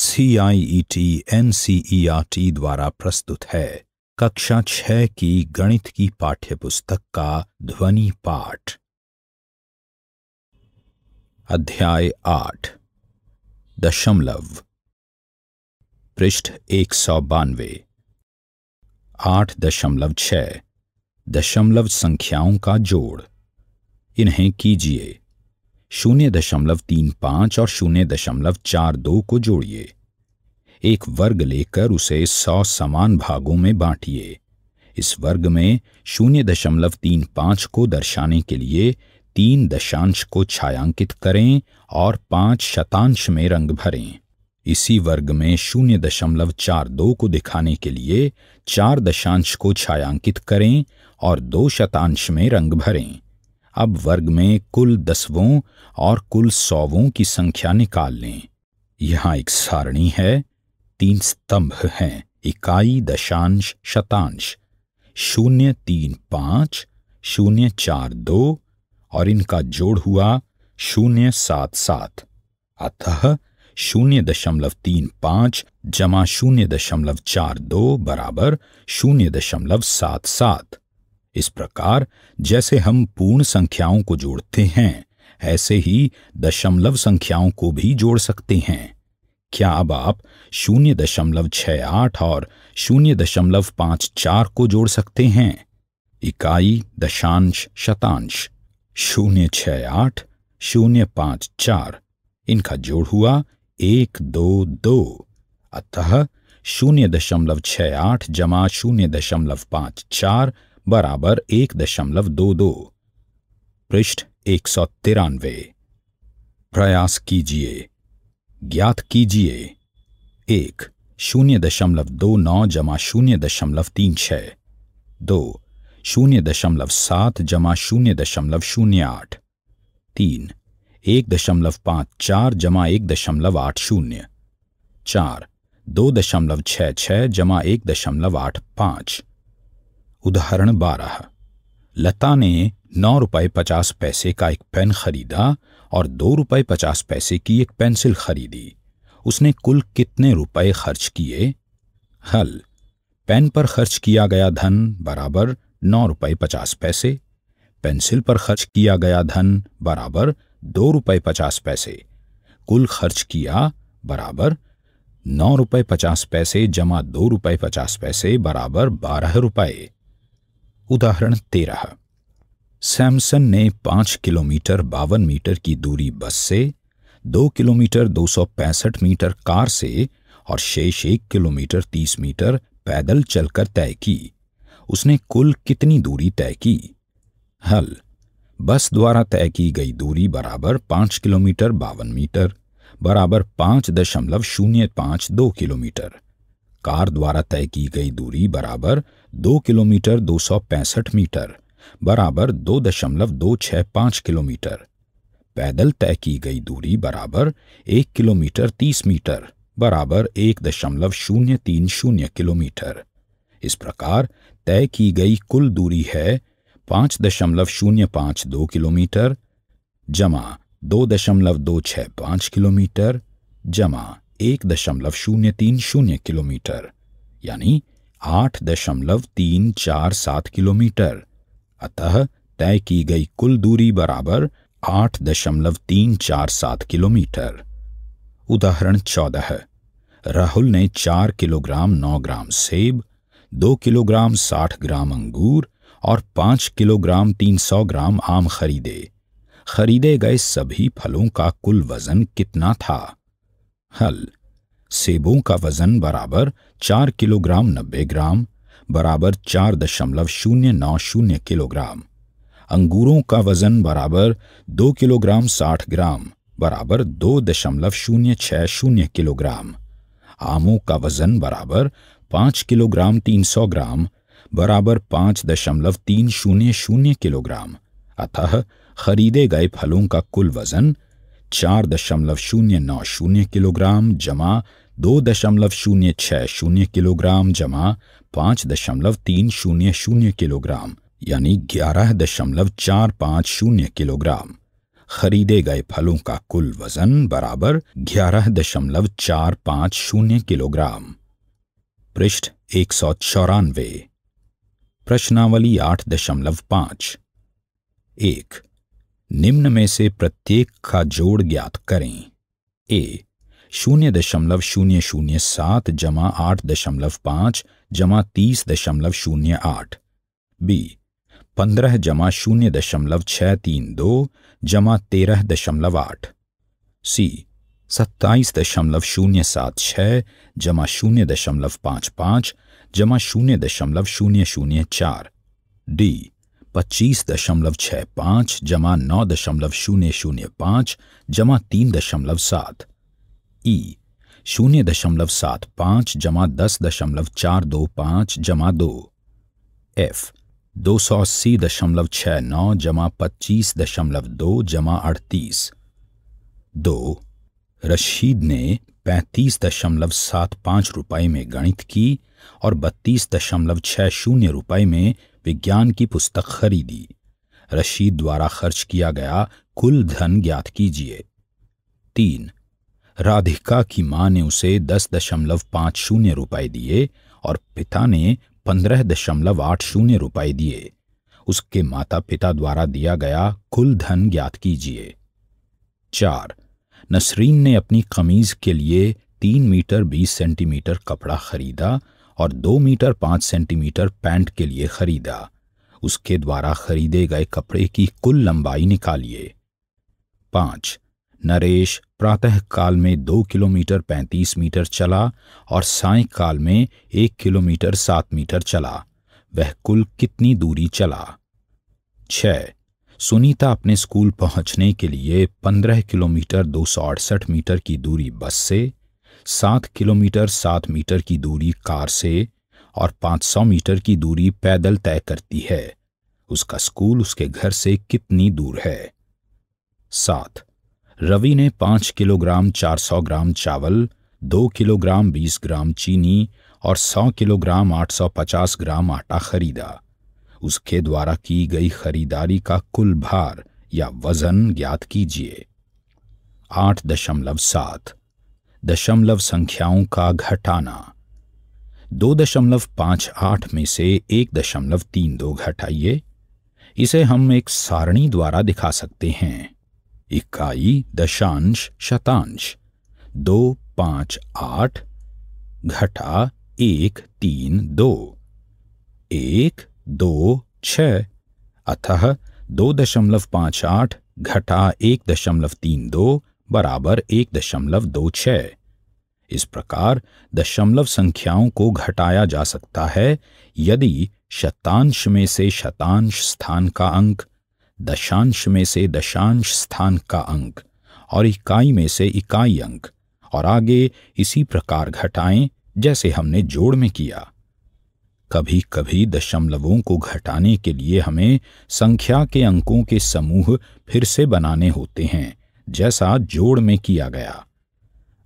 CIET NCERT e e द्वारा प्रस्तुत है कक्षा छह की गणित की पाठ्यपुस्तक का ध्वनि पाठ अध्याय आठ दशमलव पृष्ठ एक सौ बानवे आठ दशमलव छ दशमलव संख्याओं का जोड़ इन्हें कीजिए शून्य दशमलव तीन पांच और शून्य दशमलव चार दो को जोड़िए एक वर्ग लेकर उसे सौ समान भागों में बांटिए इस वर्ग में शून्य दशमलव तीन पांच को दर्शाने के लिए तीन दशांश को छायांकित करें और पांच शतांश में रंग भरें इसी वर्ग में शून्य दशमलव चार दो को दिखाने के लिए चार दशांश को छायांकित करें और दो शतांश में रंग भरें अब वर्ग में कुल दसवों और कुल सौवों की संख्या निकाल लें यहाँ एक सारणी है तीन स्तंभ हैं इकाई दशांश शतांश शून्य तीन पांच शून्य चार दो और इनका जोड़ हुआ शून्य सात सात अतः शून्य दशमलव तीन पांच जमा शून्य दशमलव चार दो बराबर शून्य दशमलव सात सात इस प्रकार जैसे हम पूर्ण संख्याओं को जोड़ते हैं ऐसे ही दशमलव संख्याओं को भी जोड़ सकते हैं क्या अब आप शून्य दशमलव छ आठ और शून्य दशमलव पांच चार को जोड़ सकते हैं इकाई दशांश शतांश शून्य छ आठ शून्य पांच चार इनका जोड़ हुआ एक दो दो अतः शून्य दशमलव छ आठ जमा शून्य दशमलव पांच चार बराबर एक दशमलव दो दो पृष्ठ एक सौ तिरानवे प्रयास कीजिए ज्ञात कीजिए एक शून्य दशमलव दो नौ जमा शून्य दशमलव तीन छः दो शून्य दशमलव सात जमा शून्य दशमलव शून्य आठ तीन एक दशमलव पाँच चार जमा एक दशमलव आठ शून्य चार दो दशमलव छ छ जमा एक दशमलव आठ पांच उदाहरण बारह लता ने नौ रुपये पचास पैसे का एक पेन खरीदा और दो रुपये पचास पैसे की एक पेंसिल खरीदी उसने कुल कितने रुपए खर्च किए हल पेन पर खर्च किया गया धन बराबर नौ रुपये पचास पैसे पेंसिल पर खर्च किया गया धन बराबर दो रुपये पचास पैसे कुल खर्च किया बराबर नौ रुपये पचास पैसे जमा दो रुपये पचास पैसे बराबर बारह रुपये उदाहरण तेरह सैमसन ने पांच किलोमीटर बावन मीटर की दूरी बस से दो किलोमीटर दो सौ पैंसठ मीटर कार से और शेष एक किलोमीटर तीस मीटर पैदल चलकर तय की उसने कुल कितनी दूरी तय की हल बस द्वारा तय की गई दूरी बराबर पांच किलोमीटर बावन मीटर बराबर पांच दशमलव शून्य पांच दो किलोमीटर कार द्वारा तय की गई दूरी बराबर दो किलोमीटर दो सौ पैंसठ मीटर बराबर दो दशमलव दो छह पांच किलोमीटर पैदल तय की गई दूरी बराबर एक किलोमीटर तीस मीटर बराबर एक दशमलव शून्य तीन शून्य किलोमीटर इस प्रकार तय की गई कुल दूरी है पाँच दशमलव शून्य पाँच दो किलोमीटर जमा दो दशमलव दो छह पांच किलोमीटर जमा एक दशमलव शून्य तीन शून्य किलोमीटर यानी आठ दशमलव तीन चार सात किलोमीटर अतः तय की गई कुल दूरी बराबर आठ दशमलव तीन चार सात किलोमीटर उदाहरण चौदह राहुल ने चार किलोग्राम नौ ग्राम सेब दो किलोग्राम साठ ग्राम अंगूर और पांच किलोग्राम तीन सौ ग्राम आम खरीदे खरीदे गए सभी फलों का कुल वजन कितना था हल सेबों का वजन बराबर चार किलोग्राम नब्बे ग्राम बराबर चार दशमलव शून्य नौ शून्य किलोग्राम अंगूरों का वजन बराबर दो किलोग्राम साठ ग्राम बराबर दो दशमलव शून्य छः शून्य किलोग्राम आमों का वजन बराबर पाँच किलोग्राम तीन सौ ग्राम बराबर पाँच दशमलव तीन शून्य शून्य किलोग्राम अतः खरीदे गए फलों का कुल वजन चार दशमलव शून्य नौ शून्य किलोग्राम जमा दो दशमलव शून्य छः शून्य किलोग्राम जमा पाँच दशमलव तीन शून्य शून्य किलोग्राम यानी ग्यारह दशमलव चार पाँच शून्य किलोग्राम खरीदे गए फलों का कुल वजन बराबर ग्यारह दशमलव चार पाँच शून्य किलोग्राम पृष्ठ एक सौ चौरानवे प्रश्नावली आठ दशमलव पाँच एक निम्न में से प्रत्येक का जोड़ ज्ञात करें ए शून्य दशमलव शून्य शून्य सात जमा आठ दशमलव पाँच जमा तीस दशमलव शून्य आठ बी पंद्रह जमा शून्य दशमलव छह तीन दो जमा तेरह दशमलव आठ सी सत्ताईस दशमलव शून्य सात छह जमा शून्य दशमलव पांच पांच जमा शून्य दशमलव शून्य शून्य चार डी पच्चीस दशमलव छ पाँच जमा नौ दशमलव शून्य शून्य पाँच जमा तीन दशमलव सात ई शून्य दशमलव सात पाँच जमा दस दशमलव चार दो पाँच जमा दो एफ दो सौ अस्सी दशमलव छ नौ जमा पच्चीस दशमलव दो जमा अड़तीस दो रशीद ने पैंतीस दशमलव सात पाँच रुपये में गणित की और बत्तीस दशमलव छः शून्य रुपये में विज्ञान की पुस्तक खरीदी रशीद द्वारा खर्च किया गया कुल धन ज्ञात कीजिए तीन राधिका की मां ने उसे दस दशमलव पांच शून्य रुपए दिए और पिता ने पंद्रह दशमलव आठ शून्य रुपए दिए उसके माता पिता द्वारा दिया गया कुल धन ज्ञात कीजिए चार नसरीन ने अपनी कमीज के लिए तीन मीटर बीस सेंटीमीटर कपड़ा खरीदा और दो मीटर पांच सेंटीमीटर पैंट के लिए खरीदा उसके द्वारा खरीदे गए कपड़े की कुल लंबाई निकालिए पांच नरेश प्रातःकाल में दो किलोमीटर पैंतीस मीटर चला और सायकाल में एक किलोमीटर सात मीटर चला वह कुल कितनी दूरी चला छ सुनीता अपने स्कूल पहुंचने के लिए पंद्रह किलोमीटर दो सौ अड़सठ मीटर की दूरी बस से सात किलोमीटर सात मीटर की दूरी कार से और 500 मीटर की दूरी पैदल तय करती है उसका स्कूल उसके घर से कितनी दूर है सात रवि ने पांच किलोग्राम चार सौ ग्राम चावल दो किलोग्राम बीस ग्राम चीनी और सौ किलोग्राम आठ सौ पचास ग्राम आटा खरीदा उसके द्वारा की गई खरीदारी का कुल भार या वजन ज्ञात कीजिए आठ दशमलव सात दशमलव संख्याओं का घटाना दो दशमलव पांच आठ में से एक दशमलव तीन दो घटाइए इसे हम एक सारणी द्वारा दिखा सकते हैं इकाई दशांश शतांश दो पांच आठ घटा एक तीन दो एक दो छ अतः दो दशमलव पांच आठ घटा एक दशमलव तीन दो बराबर एक दशमलव दो छः इस प्रकार दशमलव संख्याओं को घटाया जा सकता है यदि शतांश में से शतांश स्थान का अंक दशांश में से दशांश स्थान का अंक और इकाई में से इकाई अंक और आगे इसी प्रकार घटाएं जैसे हमने जोड़ में किया कभी कभी दशमलवों को घटाने के लिए हमें संख्या के अंकों के समूह फिर से बनाने होते हैं जैसा जोड़ में किया गया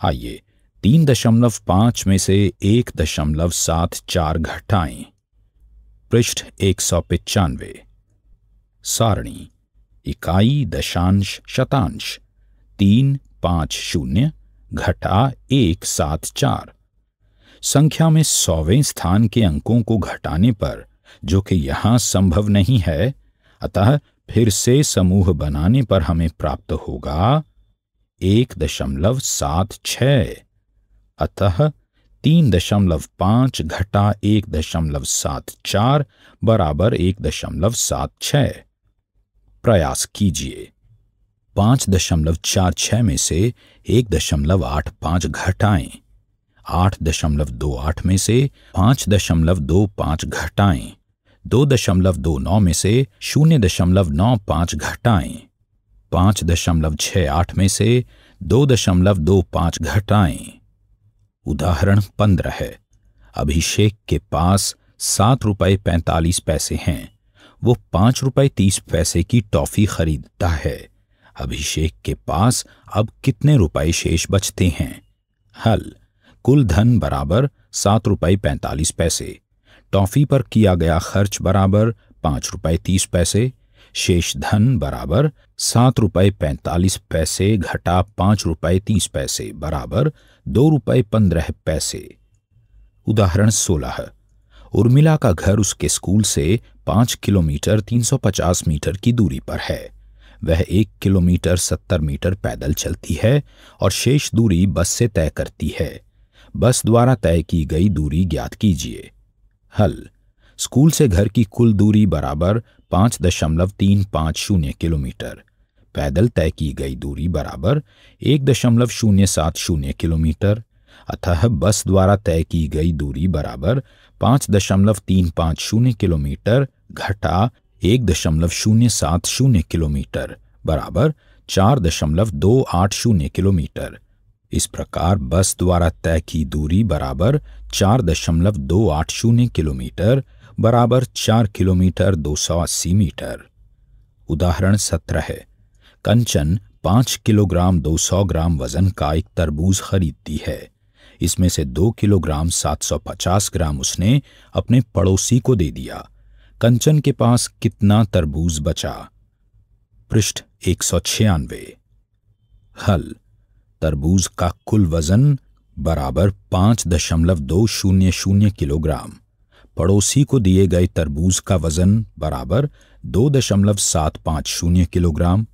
आइए तीन दशमलव पांच में से एक दशमलव सात चार घटाएं पृष्ठ एक सौ पिचानवे सारणी इकाई दशांश शतांश तीन पांच शून्य घटा एक सात चार संख्या में सौवें स्थान के अंकों को घटाने पर जो कि यहां संभव नहीं है अतः फिर से समूह बनाने पर हमें प्राप्त होगा एक दशमलव सात छ अतः तीन दशमलव पांच घटा एक दशमलव सात चार बराबर एक दशमलव सात छ प्रयास कीजिए पांच दशमलव चार छ में से एक दशमलव आठ पांच घटाएं आठ दशमलव दो आठ में से पांच दशमलव दो पांच घटाएं दो दशमलव दो नौ में से शून्य दशमलव नौ पांच घटाएं पांच दशमलव छ आठ में से दो दशमलव दो पांच घटाएं उदाहरण पंद्रह है अभिषेक के पास सात रुपए पैंतालीस पैसे हैं वो पांच रुपए तीस पैसे की टॉफ़ी खरीदता है अभिषेक के पास अब कितने रुपए शेष बचते हैं हल कुल धन बराबर सात रुपए पैंतालीस पैसे तोहफी पर किया गया खर्च बराबर पाँच रुपये तीस पैसे शेष धन बराबर सात रुपये पैंतालीस पैसे घटा पाँच रुपये तीस पैसे बराबर दो रुपये पंद्रह पैसे उदाहरण सोलह उर्मिला का घर उसके स्कूल से पाँच किलोमीटर तीन सौ पचास मीटर की दूरी पर है वह एक किलोमीटर सत्तर मीटर पैदल चलती है और शेष दूरी बस से तय करती है बस द्वारा तय की गई दूरी ज्ञात कीजिए हल स्कूल से घर की कुल दूरी बराबर पाँच दशमलव तीन पाँच शून्य किलोमीटर पैदल तय की गई दूरी बराबर एक दशमलव शून्य सात शून्य किलोमीटर अतः बस द्वारा तय की गई दूरी बराबर पाँच दशमलव तीन पाँच शून्य किलोमीटर घटा एक दशमलव शून्य सात शून्य किलोमीटर बराबर चार दशमलव दो आठ शून्य किलोमीटर इस प्रकार बस द्वारा तय की दूरी बराबर चार दशमलव दो आठ शून्य किलोमीटर बराबर चार किलोमीटर दो सौ अस्सी मीटर उदाहरण सत्रह है कंचन पांच किलोग्राम दो सौ ग्राम वजन का एक तरबूज खरीदती है इसमें से दो किलोग्राम सात सौ पचास ग्राम उसने अपने पड़ोसी को दे दिया कंचन के पास कितना तरबूज बचा पृष्ठ एक सौ छियानवे हल तरबूज का कुल वजन बराबर पाँच दशमलव दो शून्य शून्य किलोग्राम पड़ोसी को दिए गए तरबूज का वजन बराबर दो दशमलव सात पाँच शून्य किलोग्राम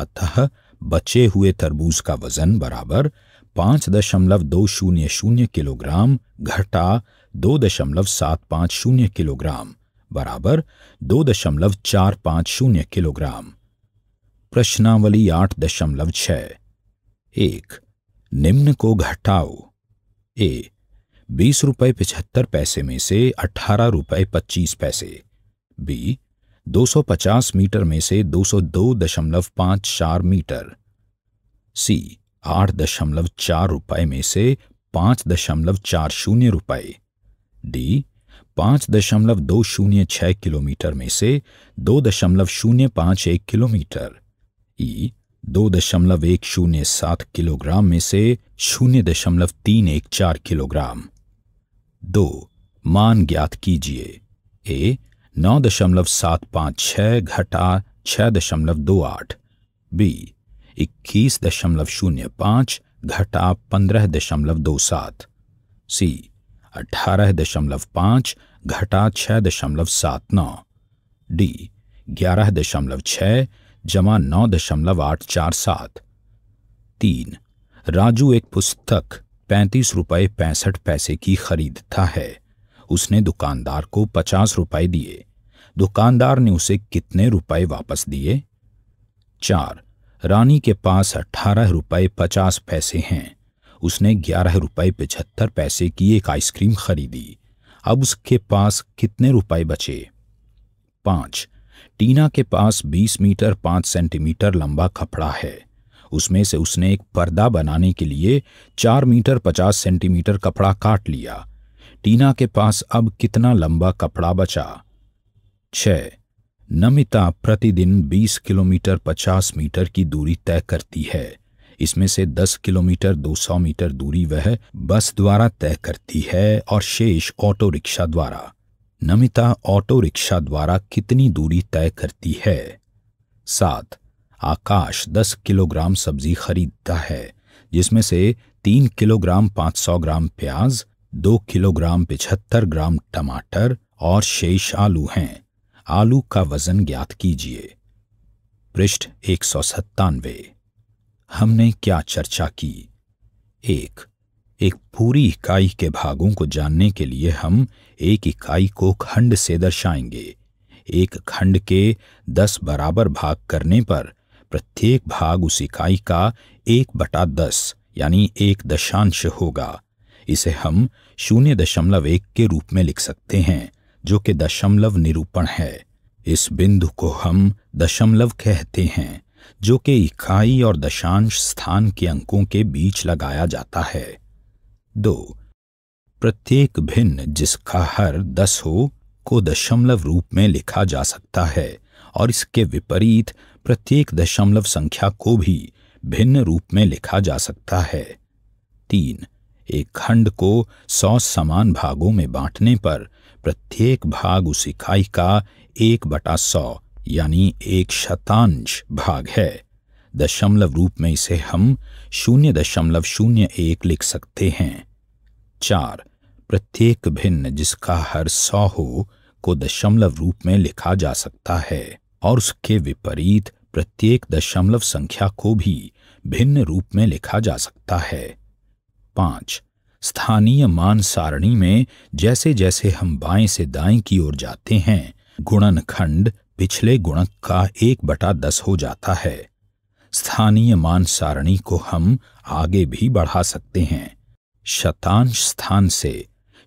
अतः बचे हुए तरबूज का वजन बराबर पाँच दशमलव दो शून्य शून्य किलोग्राम घटा दो दशमलव सात पाँच शून्य किलोग्राम बराबर दो दशमलव चार पाँच शून्य किलोग्राम प्रश्नावली आठ दशमलव छह एक निम्न को घटाओ ए बीस रुपये पिछहत्तर पैसे में से अठारह रुपये पच्चीस पैसे बी दो सौ पचास मीटर में से दो दो सौ दशमलव चार मीटर सी आठ दशमलव चार रुपये में से पाँच दशमलव चार शून्य रुपये डी पाँच दशमलव दो शून्य छः किलोमीटर में से दो दशमलव शून्य पाँच एक किलोमीटर ई दो दशमलव एक शून्य सात किलोग्राम में से शून्य दशमलव तीन एक चार किलोग्राम दो मान ज्ञात कीजिए ए नौ दशमलव सात पाँच छः घटा छः दशमलव दो आठ बी इक्कीस दशमलव शून्य पाँच घटा पंद्रह दशमलव दो सात सी अठारह दशमलव पाँच घटा छः दशमलव सात नौ डी ग्यारह दशमलव छः जमा नौ दशमलव आठ चार सात तीन राजू एक पुस्तक पैंतीस रुपये पैंसठ पैसे की खरीदता है उसने दुकानदार को पचास रुपये दिए दुकानदार ने उसे कितने रुपए वापस दिए चार रानी के पास अट्ठारह रुपये पचास पैसे हैं उसने ग्यारह रुपये पचहत्तर पैसे की एक आइसक्रीम खरीदी अब उसके पास कितने रुपए बचे पाँच टीना के पास 20 मीटर 5 सेंटीमीटर लंबा खपड़ा है उसमें से उसने एक पर्दा बनाने के लिए 4 मीटर 50 सेंटीमीटर कपड़ा काट लिया टीना के पास अब कितना लंबा कपड़ा बचा छ नमिता प्रतिदिन 20 किलोमीटर 50 मीटर की दूरी तय करती है इसमें से 10 किलोमीटर 200 मीटर दूरी वह बस द्वारा तय करती है और शेष ऑटो रिक्शा द्वारा नमिता ऑटो रिक्शा द्वारा कितनी दूरी तय करती है सात आकाश दस किलोग्राम सब्जी खरीदता है जिसमें से तीन किलोग्राम पांच सौ ग्राम प्याज दो किलोग्राम पिछहत्तर ग्राम टमाटर और शेष आलू हैं आलू का वजन ज्ञात कीजिए पृष्ठ एक सौ सत्तानवे हमने क्या चर्चा की एक एक पूरी इकाई के भागों को जानने के लिए हम एक इकाई को खंड से दर्शाएंगे एक खंड के दस बराबर भाग करने पर प्रत्येक भाग उस इकाई का एक बटा दस यानी एक दशांश होगा इसे हम शून्य दशमलव एक के रूप में लिख सकते हैं जो कि दशमलव निरूपण है इस बिंदु को हम दशमलव कहते हैं जो कि इकाई और दशांश स्थान के अंकों के बीच लगाया जाता है दो प्रत्येक भिन्न जिसका हर दस हो को दशमलव रूप में लिखा जा सकता है और इसके विपरीत प्रत्येक दशमलव संख्या को भी भिन्न रूप में लिखा जा सकता है तीन एक खंड को सौ समान भागों में बांटने पर प्रत्येक भाग उस इकाई का एक बटा सौ यानी एक शतांश भाग है दशमलव रूप में इसे हम शून्य दशमलव शून्य एक लिख सकते हैं चार प्रत्येक भिन्न जिसका हर सौ हो को दशमलव रूप में लिखा जा सकता है और उसके विपरीत प्रत्येक दशमलव संख्या को भी भिन्न रूप में लिखा जा सकता है पांच स्थानीय मान सारणी में जैसे जैसे हम बाएं से दाएं की ओर जाते हैं गुणनखंड पिछले गुणक का एक बटा दस हो जाता है स्थानीय मान सारणी को हम आगे भी बढ़ा सकते हैं शतांश स्थान से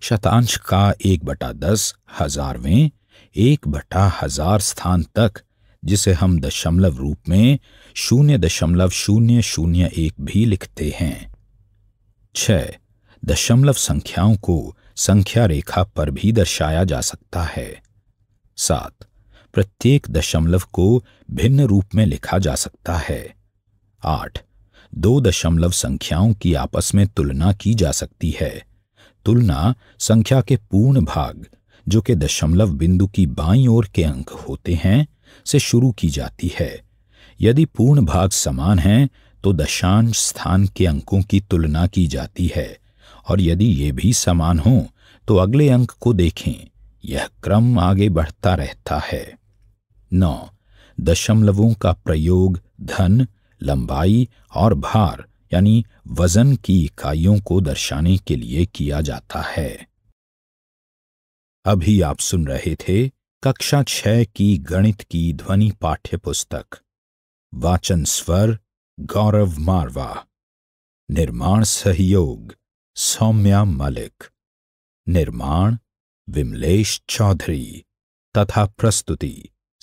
शतांश का एक बटा दस हजारवें एक बटा हजार स्थान तक जिसे हम दशमलव रूप में शून्य दशमलव शून्य शून्य एक भी लिखते हैं छ दशमलव संख्याओं को संख्या रेखा पर भी दर्शाया जा सकता है सात प्रत्येक दशमलव को भिन्न रूप में लिखा जा सकता है आठ दो दशमलव संख्याओं की आपस में तुलना की जा सकती है तुलना संख्या के पूर्ण भाग जो कि दशमलव बिंदु की बाई ओर के अंक होते हैं से शुरू की जाती है यदि पूर्ण भाग समान हैं तो दशांश स्थान के अंकों की तुलना की जाती है और यदि ये भी समान हों तो अगले अंक को देखें यह क्रम आगे बढ़ता रहता है नौ दशमलवों का प्रयोग धन लंबाई और भार यानी वजन की इकाइयों को दर्शाने के लिए किया जाता है अभी आप सुन रहे थे कक्षा छह की गणित की ध्वनि पाठ्य पुस्तक वाचन स्वर गौरव मारवा निर्माण सहयोग सौम्या मलिक निर्माण विमलेश चौधरी तथा प्रस्तुति